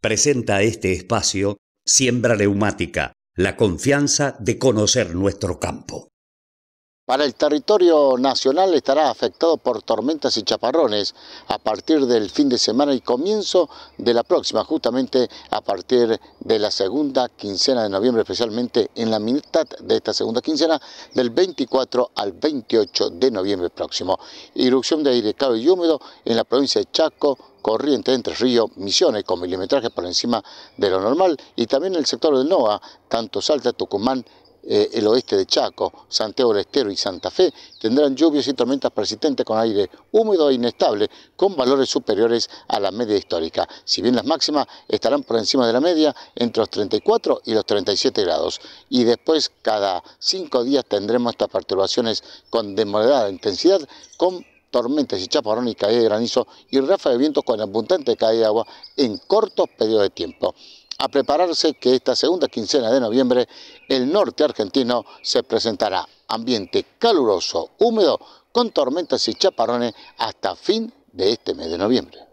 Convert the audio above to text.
presenta este espacio Siembra Neumática, la confianza de conocer nuestro campo. Para el territorio nacional estará afectado por tormentas y chaparrones a partir del fin de semana y comienzo de la próxima, justamente a partir de la segunda quincena de noviembre, especialmente en la mitad de esta segunda quincena, del 24 al 28 de noviembre próximo. Irrupción de aire cálido y húmedo en la provincia de Chaco, corriente entre Río Misiones con milimetraje por encima de lo normal y también en el sector del NOA, tanto Salta, Tucumán eh, el oeste de Chaco, Santiago del Estero y Santa Fe tendrán lluvias y tormentas persistentes con aire húmedo e inestable, con valores superiores a la media histórica. Si bien las máximas estarán por encima de la media, entre los 34 y los 37 grados. Y después, cada cinco días, tendremos estas perturbaciones con demorada intensidad, con tormentas y chaparrones, y caída de granizo y ráfagas de viento con abundante caída de agua en cortos periodos de tiempo a prepararse que esta segunda quincena de noviembre el norte argentino se presentará. Ambiente caluroso, húmedo, con tormentas y chaparrones hasta fin de este mes de noviembre.